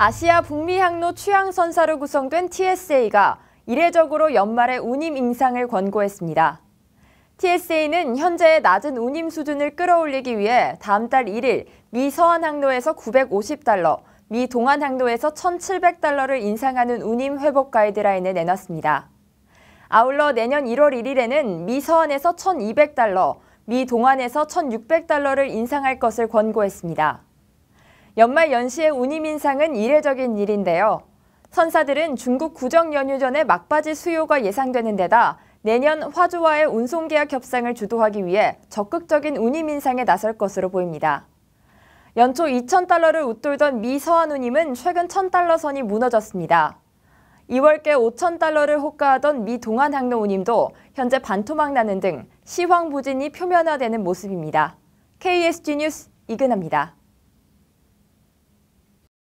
아시아 북미 항로 취향 선사로 구성된 TSA가 이례적으로 연말에 운임 임상을 권고했습니다. TSA는 현재의 낮은 운임 수준을 끌어올리기 위해 다음 달 1일 미 서안 항로에서 950달러, 미 동안 항로에서 1,700달러를 인상하는 운임 회복 가이드라인을 내놨습니다. 아울러 내년 1월 1일에는 미 서안에서 1,200달러, 미 동안에서 1,600달러를 인상할 것을 권고했습니다. 연말 연시의 운임인상은 이례적인 일인데요. 선사들은 중국 구정 연휴 전에 막바지 수요가 예상되는 데다 내년 화주와의 운송계약 협상을 주도하기 위해 적극적인 운임 인상에 나설 것으로 보입니다. 연초 2,000달러를 웃돌던 미 서한 운임은 최근 1,000달러 선이 무너졌습니다. 2월께 5,000달러를 호가하던 미 동안 항로 운임도 현재 반토막 나는 등 시황 부진이 표면화되는 모습입니다. KSG 뉴스 이근합니다.